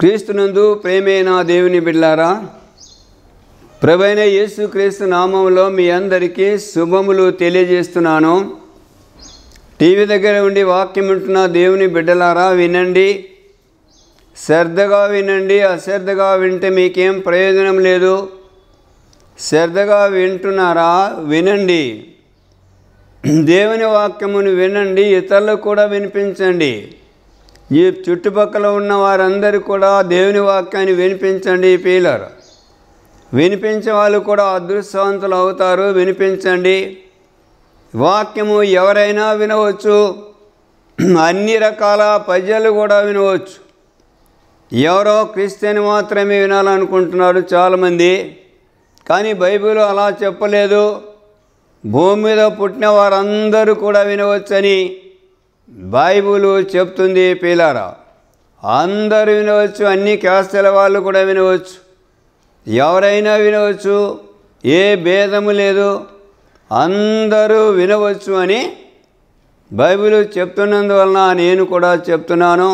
క్రీస్తునందు ప్రేమేనా దేవుని బిడ్లారా ప్రభైన యేసు క్రీస్తు నామంలో మీ అందరికీ శుభములు తెలియజేస్తున్నాను టీవీ దగ్గర ఉండి వాక్యం వింటున్న దేవుని బిడ్డలారా వినండి శ్రద్ధగా వినండి అశ్రద్ధగా వింటే మీకేం ప్రయోజనం లేదు శ్రద్ధగా వింటున్నారా వినండి దేవుని వాక్యమును వినండి ఇతరులకు కూడా వినిపించండి ఈ చుట్టుపక్కల ఉన్న వారందరూ కూడా దేవుని వాక్యాన్ని వినిపించండి పీలరు వినిపించే వాళ్ళు కూడా అదృష్టవంతులు అవుతారు వినిపించండి వాక్యము ఎవరైనా వినవచ్చు అన్ని రకాల ప్రజలు కూడా వినవచ్చు ఎవరో క్రిస్టియన్ మాత్రమే వినాలనుకుంటున్నారు చాలామంది కానీ బైబిల్ అలా చెప్పలేదు భూమి మీద పుట్టిన వారందరూ కూడా వినవచ్చని బైబులు చెప్తుంది పిల్లరా అందరూ వినవచ్చు అన్ని కాస్తల వాళ్ళు కూడా వినవచ్చు ఎవరైనా వినవచ్చు ఏ భేదము లేదు అందరూ వినవచ్చు అని బైబిల్ చెప్తున్నందువలన నేను కూడా చెప్తున్నాను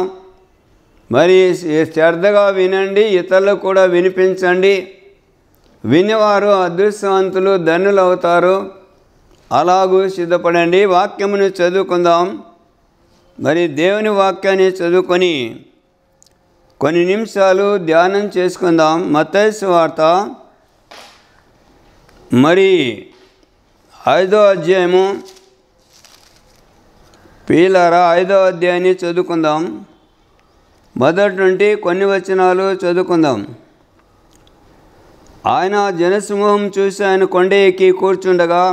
మరి శ్రద్ధగా వినండి ఇతరులకు కూడా వినిపించండి వినేవారు అదృష్టవంతులు ధనులు అవుతారు అలాగూ సిద్ధపడండి వాక్యమును చదువుకుందాం మరి దేవుని వాక్యాన్ని చదువుకొని కొన్ని నిమిషాలు ధ్యానం చేసుకుందాం మతైస్ వార్త మరి ఐదో అధ్యాయము పీలారా ఐదో అధ్యాయాన్ని చదువుకుందాం మొదటి నుండి కొన్ని వచనాలు చదువుకుందాం ఆయన జనసమూహం చూసి ఆయన కొండ ఎక్కి కూర్చుండగా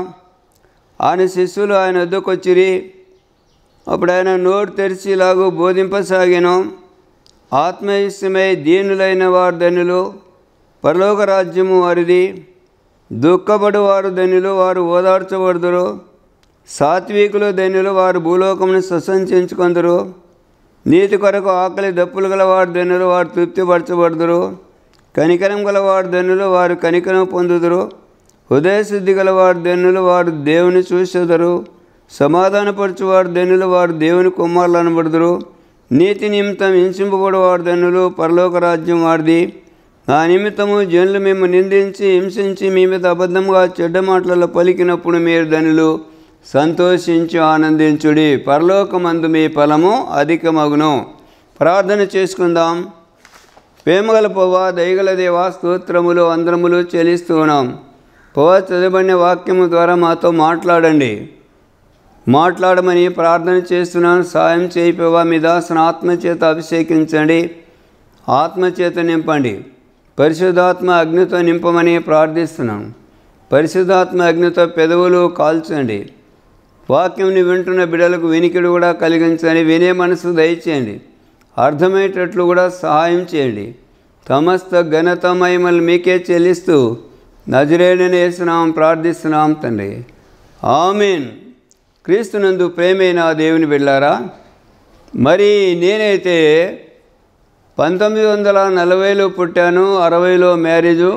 ఆయన శిష్యులు ఆయన వద్దకొచ్చిరి అప్పుడు ఆయన నోరు తెరిచి ఇలాగూ బోధింపసాగాను ఆత్మయిష్టమై దీనులైన వారు ధనులు పరలోక రాజ్యము వారిది దుఃఖపడు వారు ధనులు వారు ఓదార్చబడుదురు సాత్వికులు ధనులు వారు భూలోకమును ససంచుకుందరు నీతి కొరకు ఆకలి దప్పులు గలవారు ధనులు వారు తృప్తిపరచబడుదురు కనికరం గలవారు ధనులు వారు కనికరం పొందుదురు హృదయశుద్ధి గలవారు ధనులు వారు దేవుని చూసేదరు సమాధానపరచువారు ధనులు వారు దేవుని కుమారులు అనబడుదురు నీతి నిమిత్తం హింసింపబడేవాడు ధనులు పరలోక రాజ్యం వారిది ఆ నిమిత్తము జనులు మేము నిందించి హింసించి మీ మీద అబద్ధంగా చెడ్డ మాటలలో పలికినప్పుడు మీరు ధనులు సంతోషించి ఆనందించుడి పరలోకమందు మీ ఫలము అధికమగును ప్రార్థన చేసుకుందాం ప్రేమగల పొవ్వ దయగల దేవ స్తోత్రములు అందరములు చెల్లిస్తూ ఉన్నాం పొవ చదవబడిన వాక్యము ద్వారా మాతో మాట్లాడండి మాట్లాడమని ప్రార్థన చేస్తున్నాను సాయం చేయిపోవా మీ దాసను ఆత్మచేత అభిషేకించండి ఆత్మచేత నింపండి పరిశుధాత్మ అగ్నితో నింపమని ప్రార్థిస్తున్నాను పరిశుధాత్మ అగ్నితో పెదవులు కాల్చండి వాక్యంని వింటున్న బిడలకు వినికిడు కూడా కలిగించండి వినే మనసు దయచేయండి అర్థమయ్యేటట్లు కూడా సహాయం చేయండి సమస్త ఘనత మహిమలు మీకే చెల్లిస్తూ నజరేణని వేస్తున్నాం ప్రార్థిస్తున్నాం తండ్రి ఆమెన్ క్రీస్తునందు ప్రేమైన దేవుని బిళ్ళారా మరి నేనైతే పంతొమ్మిది వందల నలభైలో పుట్టాను అరవైలో మ్యారేజు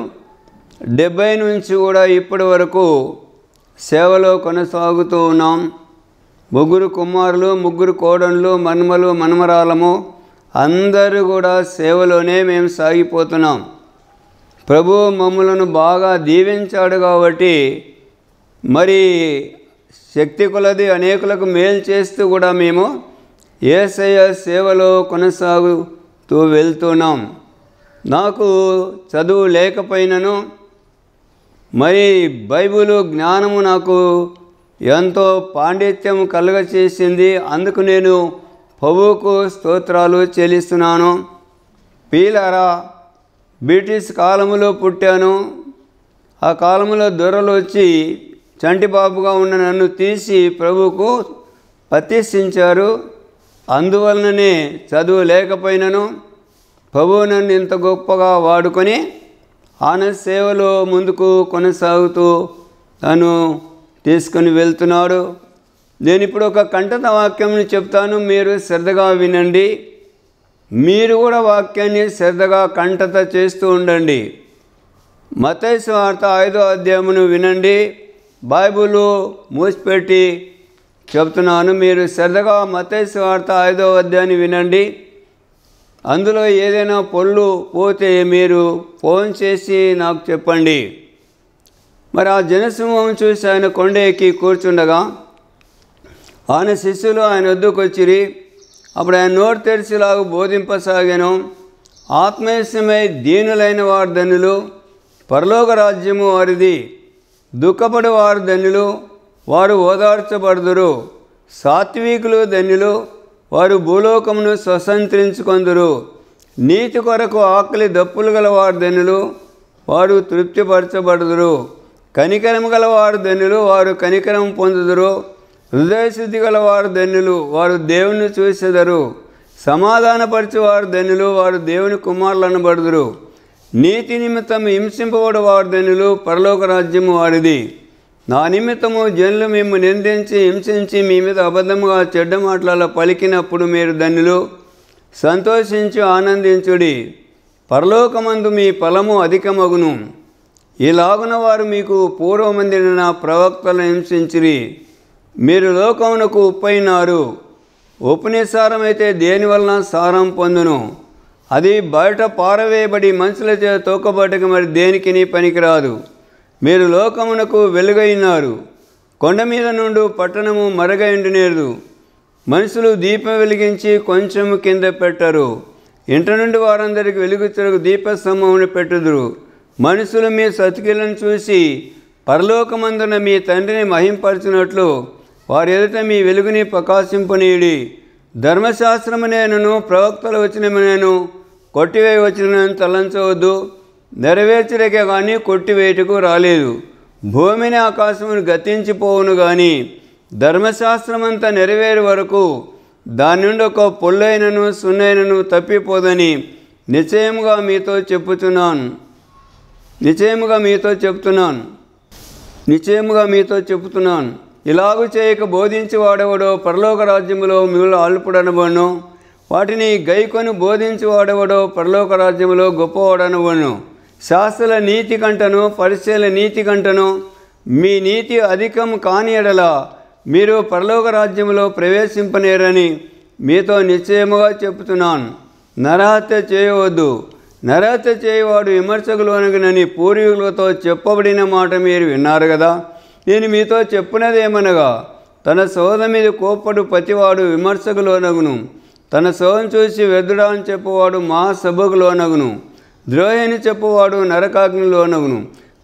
డెబ్బై నుంచి కూడా ఇప్పటి వరకు సేవలో కొనసాగుతూ ఉన్నాం ముగ్గురు కుమారులు ముగ్గురు కోడళ్ళు మనుమలు మనుమరాలము అందరూ కూడా సేవలోనే మేము సాగిపోతున్నాం ప్రభు మమ్మలను బాగా దీవించాడు కాబట్టి మరి శక్తి కొలది అనేకులకు మేలు చేస్తూ కూడా మేము ఏసయ సేవలో కొనసాగుతూ వెళ్తున్నాం నాకు చదువు లేకపోయినను మరి బైబిల్ జ్ఞానము నాకు ఎంతో పాండిత్యం కలుగచేసింది అందుకు నేను పవుకు స్తోత్రాలు చెల్లిస్తున్నాను పీలారా బ్రిటిష్ కాలంలో పుట్టాను ఆ కాలంలో దొరలు వచ్చి చంటిబాబుగా ఉన్న నన్ను తీసి ప్రభువుకు ప్రతిష్ఠించారు అందువలననే చదువు లేకపోయినను ప్రభువు నన్ను ఇంత గొప్పగా వాడుకొని ఆనంద సేవలో ముందుకు కొనసాగుతూ తను తీసుకుని వెళ్తున్నాడు నేను ఇప్పుడు ఒక కంఠత వాక్యంని చెప్తాను మీరు శ్రద్ధగా వినండి మీరు కూడా వాక్యాన్ని శ్రద్ధగా కంఠత చేస్తూ ఉండండి మతైసు వార్త ఐదో అధ్యాయమును వినండి బైబులు మూసిపెట్టి చెప్తున్నాను మీరు శ్రద్ధగా మతేసు వార్త ఐదో అధ్యాయాన్ని వినండి అందులో ఏదైనా పళ్ళు పోతే మీరు ఫోన్ చేసి నాకు చెప్పండి మరి ఆ జనసింహం చూసి ఆయన కొండ ఎక్కి కూర్చుండగా ఆయన శిష్యులు ఆయన వద్దుకొచ్చిరి వచ్చిరి అప్పుడు ఆయన నోరు తెరిచిలాగా బోధింపసాగాను ఆత్మేశమై దీనులైన వారి ధనులు పరలోక రాజ్యము వారిది దుఃఖపడి వారు ధన్యులు వారు ఓదార్చబడుదురు సాత్వికులు ధన్యులు వారు భూలోకమును స్వసంత్రించుకొందురు నీతి కొరకు ఆకలి దప్పులు గలవారు ధనులు వారు తృప్తిపరచబడుదురు కనికరం గలవారు ధనులు వారు కనికరం పొందుదురు హృదయశుద్ధి గలవారు ధన్యులు వారు దేవుని చూసెదరు సమాధానపరిచేవారు ధన్యులు వారు దేవుని కుమారులు అనబడుదురు నీతి నిమిత్తం హింసింపబడు వాడు ధనులు పరలోక రాజ్యము వాడిది నా నిమిత్తము జనులు మేము నిందించి హింసించి మీ మీద అబద్ధముగా చెడ్డ మాటలలో పలికినప్పుడు మీరు ధనులు సంతోషించి ఆనందించుడి పరలోకమందు మీ ఫలము అధికమగును ఇలాగున వారు మీకు పూర్వమందిన ప్రవక్తలను హింసించిరి మీరు లోకమునకు ఉప్పైనారు ఉపనిసారమైతే దేనివలన సారం పొందును అది బయట పారవేయబడి మనుషుల చేత తోకబడక మరి దేనికి పనికిరాదు మీరు లోకమునకు వెలుగైనారు కొండ మీద నుండి పట్టణము నేరు మనుషులు దీపం వెలిగించి కొంచెం కింద పెట్టరు ఇంట నుండి వారందరికి తిరుగు దీపస్తంభమును పెట్టుదురు మనుషులు మీ సతికిలను చూసి పరలోకమందున మీ తండ్రిని మహింపరచినట్లు వారి ఎదుట మీ వెలుగుని ప్రకాశింపనీయుడి ధర్మశాస్త్రము నేను ప్రవక్తలు వచ్చినము నేను కొట్టివేయవచ్చునని తలంచవద్దు నెరవేర్చలేక కానీ కొట్టివేయటకు రాలేదు భూమిని ఆకాశమును గతించిపోవును కానీ ధర్మశాస్త్రమంతా నెరవేరే వరకు దాని నుండి ఒక పొల్లైనను సున్నైనను తప్పిపోదని నిశ్చయముగా మీతో చెప్పుతున్నాను నిశ్చయముగా మీతో చెప్తున్నాను నిశ్చయముగా మీతో చెప్తున్నాను ఇలాగు చేయక బోధించి వాడేవాడు పరలోక రాజ్యములో మిగులు ఆల్పుడనబడను వాటిని గైకొని బోధించువాడెవడో పరలోక రాజ్యంలో గొప్పవాడనువను శాస్త్రుల నీతి కంటను పరిశీలన నీతి కంటను మీ నీతి అధికం కాని ఎడల మీరు పరలోక రాజ్యంలో ప్రవేశింపనేరని మీతో నిశ్చయముగా చెప్తున్నాను నరహత్య చేయవద్దు నరహత్య చేయవాడు విమర్శకులోనగునని పూర్వీకులతో చెప్పబడిన మాట మీరు విన్నారు కదా నేను మీతో చెప్పినదేమనగా తన సోద మీద కోప్పడు ప్రతివాడు విమర్శకులోనగును తన శోభను చూసి అని చెప్పువాడు మా లోనగును ద్రోహిని చెప్పువాడు లోనగును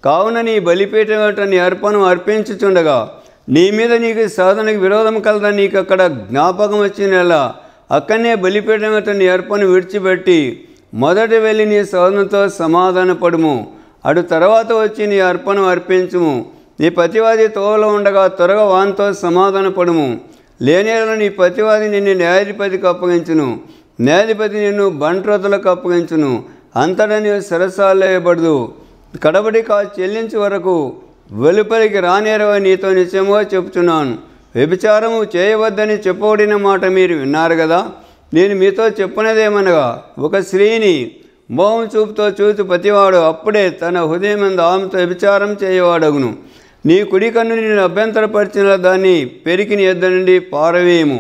కావున నీ బలిపేట నీ అర్పణం అర్పించుచుండగా నీ మీద నీకు సాధనకు విరోధం కలదా నీకు అక్కడ జ్ఞాపకం వచ్చిన ఎలా అక్కడనే బలిపేట నీ అర్పణ విడిచిపెట్టి మొదట వెళ్ళి నీ సాధనతో సమాధానపడుము అటు తర్వాత వచ్చి నీ అర్పణం అర్పించుము నీ ప్రతివాది తోవలో ఉండగా త్వరగా వానితో సమాధానపడుము లేనేలను నీ ప్రతివాది నిన్ను న్యాయాధిపతికి అప్పగించును న్యాయాధిపతి నిన్ను బంట్రోతులకు అప్పగించును అంతటా నీవు సరసాలేయబడదు కడబడి కా చెల్లించే వరకు వెలుపలికి రానేరవని నీతో నిశ్చయముగా చెప్తున్నాను వ్యభిచారము చేయవద్దని చెప్పబడిన మాట మీరు విన్నారు కదా నేను మీతో చెప్పినదేమనగా ఒక స్త్రీని మోహం చూపుతో చూసి ప్రతివాడు అప్పుడే తన హృదయం ఆమెతో వ్యభిచారం చేయవాడగును నీ కుడి కన్ను నేను అభ్యంతరపరిచిన దాన్ని పెరికి నీ నుండి పారవేయము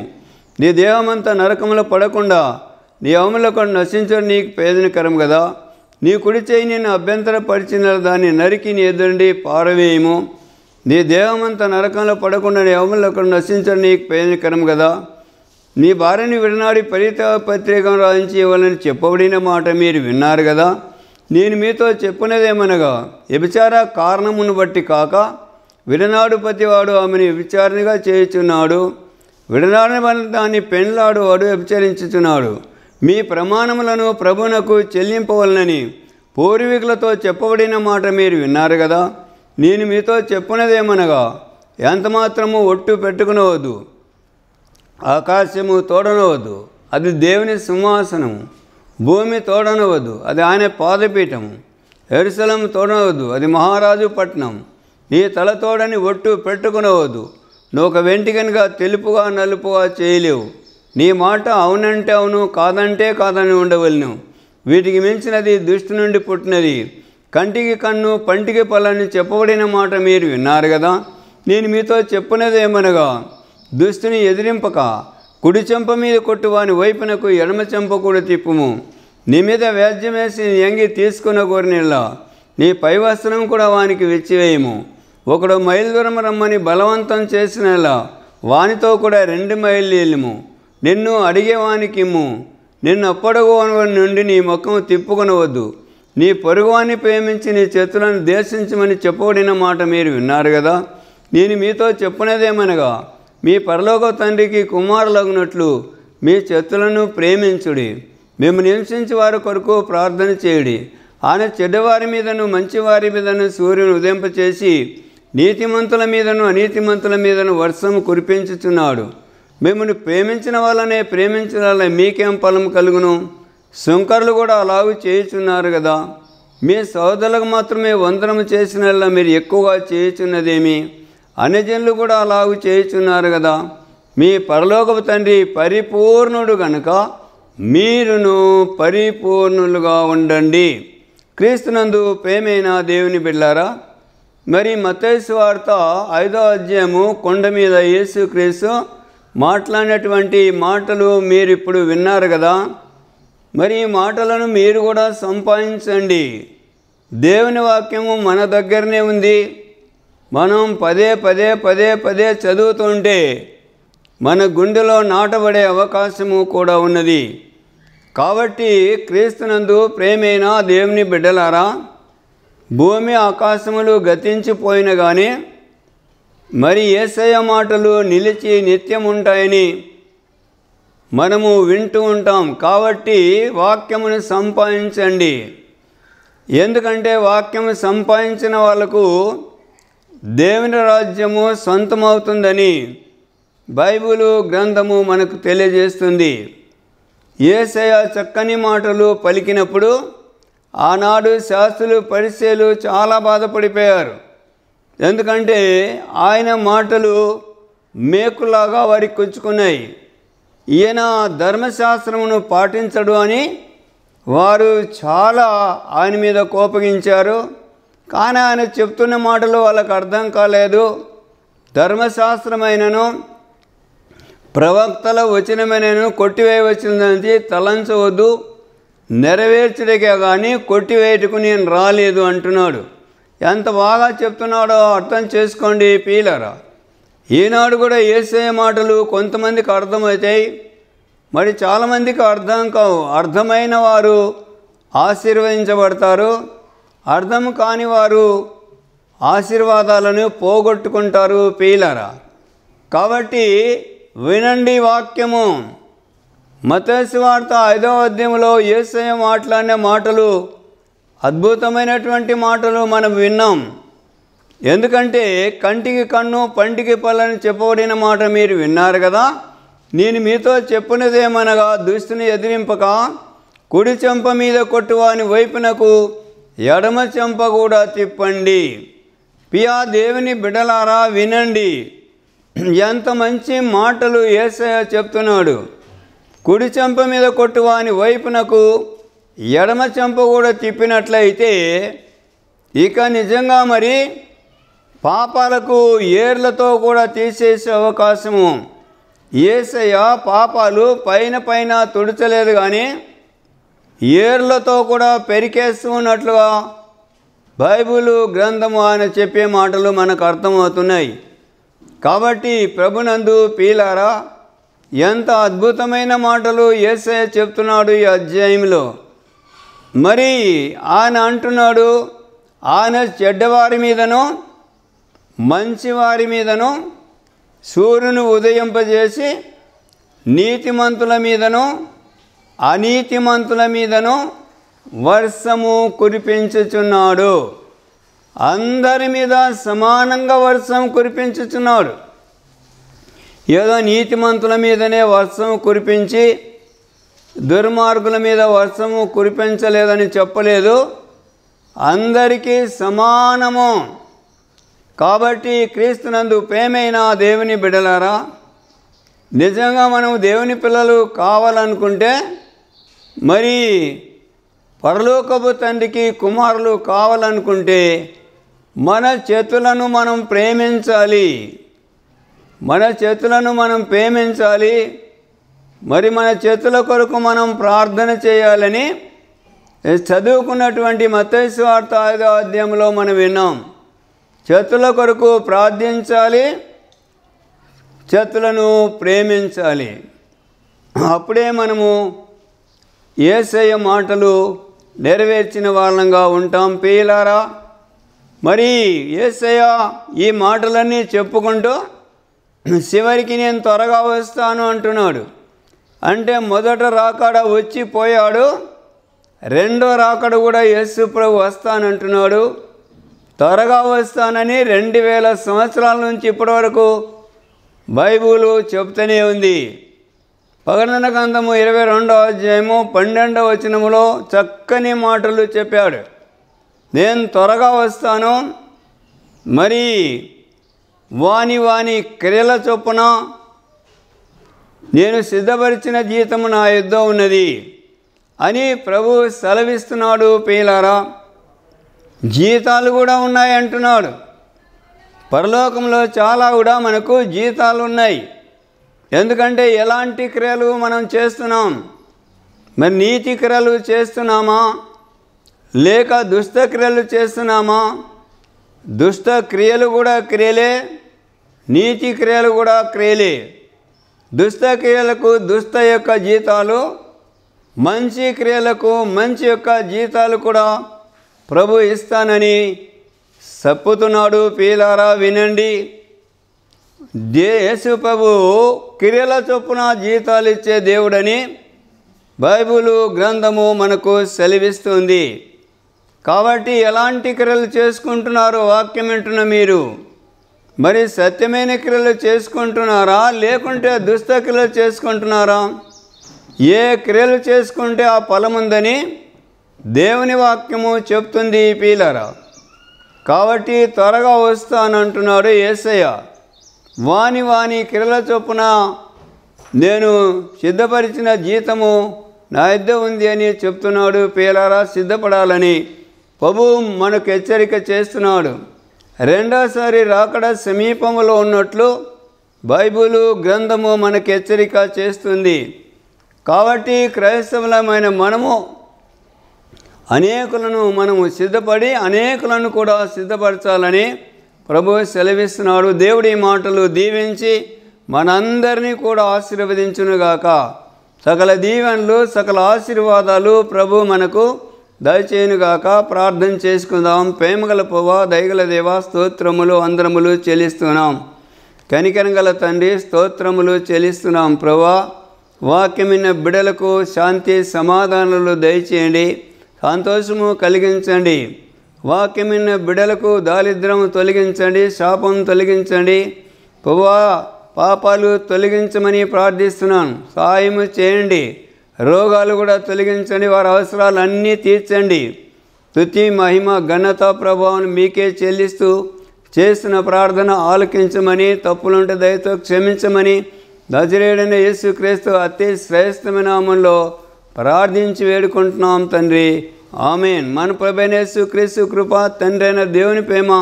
నీ దేహమంతా నరకంలో పడకుండా నీ అమల కొన్ని నశించడం నీకు ప్రయోజనకరం కదా నీ కుడి చేయి నేను అభ్యంతరపరిచిన దాన్ని నరికి నీ యొద్ద నుండి పారవేయము నీ దేహమంతా నరకంలో పడకుండా నీ అమలు నశించడం నీకు ప్రయోజనకరం కదా నీ భార్యని విడనాడి ఫలిత పత్రికం రాయించి ఇవ్వాలని చెప్పబడిన మాట మీరు విన్నారు కదా నేను మీతో చెప్పినదేమనగా వ్యభిచార కారణమును బట్టి కాక విడనాడు ప్రతివాడు ఆమెను విచారణగా చేయుచున్నాడు విడనాడిన దాన్ని వాడు వ్యభిచరించుచున్నాడు మీ ప్రమాణములను ప్రభునకు చెల్లింపవలనని పూర్వీకులతో చెప్పబడిన మాట మీరు విన్నారు కదా నేను మీతో చెప్పినదేమనగా ఎంతమాత్రము ఒట్టు పెట్టుకునవద్దు ఆకాశము తోడనవద్దు అది దేవుని సింహాసనము భూమి తోడనవద్దు అది ఆయన పాదపీఠము ఎరుసలం తోడనవద్దు అది మహారాజు పట్నం నీ తలతోడని ఒట్టు పెట్టుకునవద్దు నువ్వు ఒక వెంటికనుగా తెలుపుగా నలుపుగా చేయలేవు నీ మాట అవునంటే అవును కాదంటే కాదని ఉండవలను వీటికి మించినది దృష్టి నుండి పుట్టినది కంటికి కన్ను పంటికి పళ్ళని చెప్పబడిన మాట మీరు విన్నారు కదా నేను మీతో ఏమనగా దుస్తుని ఎదిరింపక కుడి చెంప మీద కొట్టు వాని వైపునకు ఎడమ చెంప కూడా తిప్పుము నీ మీద వ్యాజ్యం వేసి నీ ఎంగి తీసుకున్న కోరినిల్లా నీ పైవస్త్రం కూడా వానికి విచ్చివేయము ఒకడు మైల్ దూరం రమ్మని బలవంతం చేసినలా వానితో కూడా రెండు మైళ్ళు వెళ్ళము నిన్ను అడిగేవానికిమ్ము నిన్ను అప్పడగోని నుండి నీ ముఖము తిప్పుకొనవద్దు నీ పొరుగువాన్ని ప్రేమించి నీ చేతులను దేశించమని చెప్పబడిన మాట మీరు విన్నారు కదా నేను మీతో చెప్పినదేమనగా మీ పరలోక తండ్రికి కుమారులగునట్లు మీ చేతులను ప్రేమించుడి మేము నివసించి వారి కొరకు ప్రార్థన చేయుడి ఆయన చెడ్డవారి మీదను మంచివారి మీదను సూర్యుని ఉదయింపచేసి నీతిమంతుల మీదను అనీతిమంతుల మీదను వర్షం కురిపించుచున్నాడు మిమ్మల్ని ప్రేమించిన వాళ్ళనే ప్రేమించిన మీకేం ఫలం కలుగును శంకర్లు కూడా అలాగూ చేయుచున్నారు కదా మీ సోదరులకు మాత్రమే వందనము చేసిన మీరు ఎక్కువగా చేయుచున్నదేమి అన్యజనులు కూడా అలాగు చేయుచున్నారు కదా మీ పరలోకపు తండ్రి పరిపూర్ణుడు కనుక మీరును పరిపూర్ణులుగా ఉండండి క్రీస్తునందు ప్రేమైన దేవుని బిడ్డారా మరి మతేసు వార్త ఐదో అధ్యాయము కొండ మీద యేసుక్రీస్తు మాట్లాడినటువంటి మాటలు మీరు ఇప్పుడు విన్నారు కదా మరి ఈ మాటలను మీరు కూడా సంపాదించండి దేవుని వాక్యము మన దగ్గరనే ఉంది మనం పదే పదే పదే పదే చదువుతుంటే మన గుండెలో నాటబడే అవకాశము కూడా ఉన్నది కాబట్టి క్రీస్తునందు ప్రేమైనా దేవుని బిడ్డలారా భూమి ఆకాశములు గతించిపోయిన కానీ మరి ఏసయ మాటలు నిలిచి నిత్యం ఉంటాయని మనము వింటూ ఉంటాం కాబట్టి వాక్యమును సంపాదించండి ఎందుకంటే వాక్యం సంపాదించిన వాళ్ళకు దేవుని రాజ్యము సొంతమవుతుందని బైబిలు గ్రంథము మనకు తెలియజేస్తుంది ఏసయ చక్కని మాటలు పలికినప్పుడు ఆనాడు శాస్త్రులు పరిశీలు చాలా బాధపడిపోయారు ఎందుకంటే ఆయన మాటలు మేకులాగా వారికి కొంచుకున్నాయి ఈయన ధర్మశాస్త్రమును పాటించడు అని వారు చాలా ఆయన మీద కోపగించారు కానీ ఆయన చెప్తున్న మాటలు వాళ్ళకు అర్థం కాలేదు ధర్మశాస్త్రమైనను ప్రవక్తల వచనమైనను కొట్టివేయవచ్చిందని తలంచవద్దు నెరవేర్చడికే కానీ కొట్టివేయటకు నేను రాలేదు అంటున్నాడు ఎంత బాగా చెప్తున్నాడో అర్థం చేసుకోండి పీలరా ఈనాడు కూడా ఏసే మాటలు కొంతమందికి అర్థమవుతాయి మరి చాలామందికి అర్థం కావు అర్థమైన వారు ఆశీర్వదించబడతారు అర్థం కాని వారు ఆశీర్వాదాలను పోగొట్టుకుంటారు పీలరా కాబట్టి వినండి వాక్యము వార్త ఐదవ అధ్యయంలో ఏసయ మాట్లాడిన మాటలు అద్భుతమైనటువంటి మాటలు మనం విన్నాం ఎందుకంటే కంటికి కన్ను పంటికి పళ్ళని చెప్పబడిన మాట మీరు విన్నారు కదా నేను మీతో చెప్పినదేమనగా దుస్తుని ఎదిరింపక కుడి చెంప మీద కొట్టువాని వైపునకు ఎడమ చెంప కూడా తిప్పండి పియా దేవుని బిడలారా వినండి ఎంత మంచి మాటలు ఏసయ చెప్తున్నాడు కుడి చెంప మీద కొట్టువాని వైపునకు ఎడమ చెంప కూడా తిప్పినట్లయితే ఇక నిజంగా మరి పాపాలకు ఏర్లతో కూడా తీసేసే అవకాశము ఏసయ్య పాపాలు పైన పైన తుడచలేదు కానీ ఏర్లతో కూడా పెరికేస్తూ ఉన్నట్లుగా బైబుల్ గ్రంథము ఆయన చెప్పే మాటలు మనకు అర్థమవుతున్నాయి కాబట్టి ప్రభునందు పీలారా ఎంత అద్భుతమైన మాటలు ఏసే చెప్తున్నాడు ఈ అధ్యాయంలో మరి ఆయన అంటున్నాడు ఆయన చెడ్డవారి మీదను మంచివారి మీదను సూర్యుని ఉదయింపజేసి నీతిమంతుల మీదను అనీతిమంతుల మీదను వర్షము కురిపించుచున్నాడు అందరి మీద సమానంగా వర్షం కురిపించుచున్నాడు ఏదో నీతిమంతుల మీదనే వర్షం కురిపించి దుర్మార్గుల మీద వర్షము కురిపించలేదని చెప్పలేదు అందరికీ సమానము కాబట్టి క్రీస్తునందు ప్రేమైన దేవుని బిడలారా నిజంగా మనం దేవుని పిల్లలు కావాలనుకుంటే మరి పరలోకపు తండ్రికి కుమారులు కావాలనుకుంటే మన చేతులను మనం ప్రేమించాలి మన చేతులను మనం ప్రేమించాలి మరి మన చేతుల కొరకు మనం ప్రార్థన చేయాలని చదువుకున్నటువంటి మతైస్వార్త ఐదో మనం విన్నాం చేతుల కొరకు ప్రార్థించాలి చేతులను ప్రేమించాలి అప్పుడే మనము ఏసయ మాటలు నెరవేర్చిన వాళ్ళంగా ఉంటాం పేయలారా మరి ఏసయ ఈ మాటలన్నీ చెప్పుకుంటూ చివరికి నేను త్వరగా వస్తాను అంటున్నాడు అంటే మొదట రాకడ వచ్చి పోయాడు రెండో రాకడ కూడా యేసు ప్రభు వస్తానంటున్నాడు త్వరగా వస్తానని రెండు వేల సంవత్సరాల నుంచి ఇప్పటి వరకు చెప్తూనే ఉంది పగనన్న గ్రంథము ఇరవై రెండో అధ్యాయము పన్నెండవ వచనములో చక్కని మాటలు చెప్పాడు నేను త్వరగా వస్తాను మరి వాని వాని క్రియల చొప్పున నేను సిద్ధపరిచిన జీతము నా యుద్ధ ఉన్నది అని ప్రభు సెలవిస్తున్నాడు పేలారా జీతాలు కూడా ఉన్నాయి అంటున్నాడు పరలోకంలో చాలా కూడా మనకు జీతాలు ఉన్నాయి ఎందుకంటే ఎలాంటి క్రియలు మనం చేస్తున్నాం మరి నీతి క్రియలు చేస్తున్నామా లేక దుష్ట క్రియలు చేస్తున్నామా దుష్ట క్రియలు కూడా క్రియలే నీతి క్రియలు కూడా క్రియలే దుష్ట క్రియలకు దుష్ట యొక్క జీతాలు మంచి క్రియలకు మంచి యొక్క జీతాలు కూడా ప్రభు ఇస్తానని చెప్పుతున్నాడు పీలారా వినండి దేశు ప్రభు క్రియల చొప్పున జీతాలు ఇచ్చే దేవుడని బైబులు గ్రంథము మనకు సెలవిస్తుంది కాబట్టి ఎలాంటి క్రియలు చేసుకుంటున్నారో వాక్యం వింటున్న మీరు మరి సత్యమైన క్రియలు చేసుకుంటున్నారా లేకుంటే దుస్త క్రియలు చేసుకుంటున్నారా ఏ క్రియలు చేసుకుంటే ఆ ఫలముందని దేవుని వాక్యము చెప్తుంది పీలరా కాబట్టి త్వరగా వస్తానంటున్నాడు ఏసయ్య వాని వాని క్రియల చొప్పున నేను సిద్ధపరిచిన జీతము నా ఇద్ద ఉంది అని చెప్తున్నాడు పీలారా సిద్ధపడాలని ప్రభు మనకు హెచ్చరిక చేస్తున్నాడు రెండోసారి రాకడ సమీపంలో ఉన్నట్లు బైబిలు గ్రంథము మనకు హెచ్చరిక చేస్తుంది కాబట్టి క్రైస్తవులమైన మనము అనేకులను మనము సిద్ధపడి అనేకులను కూడా సిద్ధపరచాలని ప్రభు సెలవిస్తున్నాడు దేవుడి మాటలు దీవించి మనందరినీ కూడా ఆశీర్వదించునుగాక సకల దీవెనలు సకల ఆశీర్వాదాలు ప్రభు మనకు దయచేయునుగాక ప్రార్థన చేసుకుందాం ప్రేమగల పువ్వ దయగల దేవ స్తోత్రములు అందరములు చెల్లిస్తున్నాం కనికనగల తండ్రి స్తోత్రములు చెల్లిస్తున్నాం ప్రభా వాక్యమైన బిడలకు శాంతి సమాధానాలు దయచేయండి సంతోషము కలిగించండి వాక్యమైన బిడలకు దారిద్రము తొలగించండి శాపం తొలగించండి పువ్వా పాపాలు తొలగించమని ప్రార్థిస్తున్నాను సహాయము చేయండి రోగాలు కూడా తొలగించండి వారి అవసరాలు అన్నీ తీర్చండి తుతి మహిమ ఘనత ప్రభావం మీకే చెల్లిస్తూ చేసిన ప్రార్థన ఆలకించమని తప్పులుంటే దయతో క్షమించమని యేసు యేసుక్రీస్తు అతి శ్రేష్టమైన నామంలో ప్రార్థించి వేడుకుంటున్నాం తండ్రి ఆమెన్ మన ప్రభైన యేసుక్రీస్తు కృప తండ్రి అయిన దేవుని ప్రేమ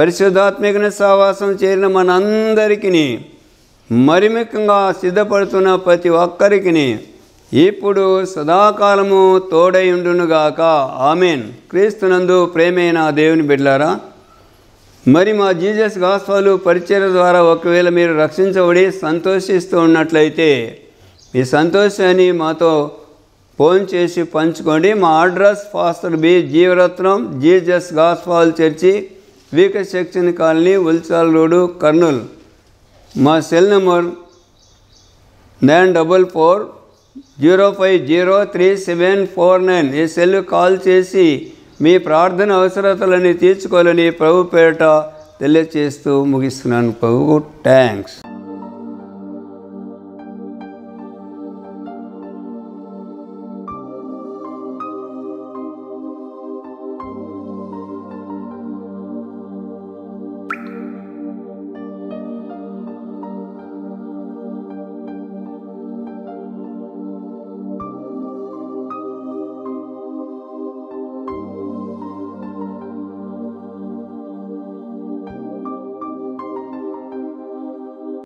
పరిశుద్ధాత్మిక సావాసం చేరిన మనందరికీ మరిముఖంగా సిద్ధపడుతున్న ప్రతి ఒక్కరికి ఇప్పుడు సదాకాలము తోడైండునుగాక ఆమెన్ క్రీస్తునందు ప్రేమైన దేవుని బిడ్డారా మరి మా జీజస్ గాస్వాలు పరిచయ ద్వారా ఒకవేళ మీరు రక్షించబడి సంతోషిస్తూ ఉన్నట్లయితే మీ సంతోషాన్ని మాతో ఫోన్ చేసి పంచుకోండి మా address pastor B Jeevaratnam Jesus గాస్వాల్ చర్చి వీక సెక్షన్ కాలనీ ఉల్చాల్ రోడ్డు కర్నూల్ మా cell number nine double four zero five zero three seven four nine ఈ సెల్ కాల్ చేసి మీ ప్రార్థన అవసరతలని తీర్చుకోవాలని ప్రభు పేరిట తెలియచేస్తూ ముగిస్తున్నాను ప్రభు థ్యాంక్స్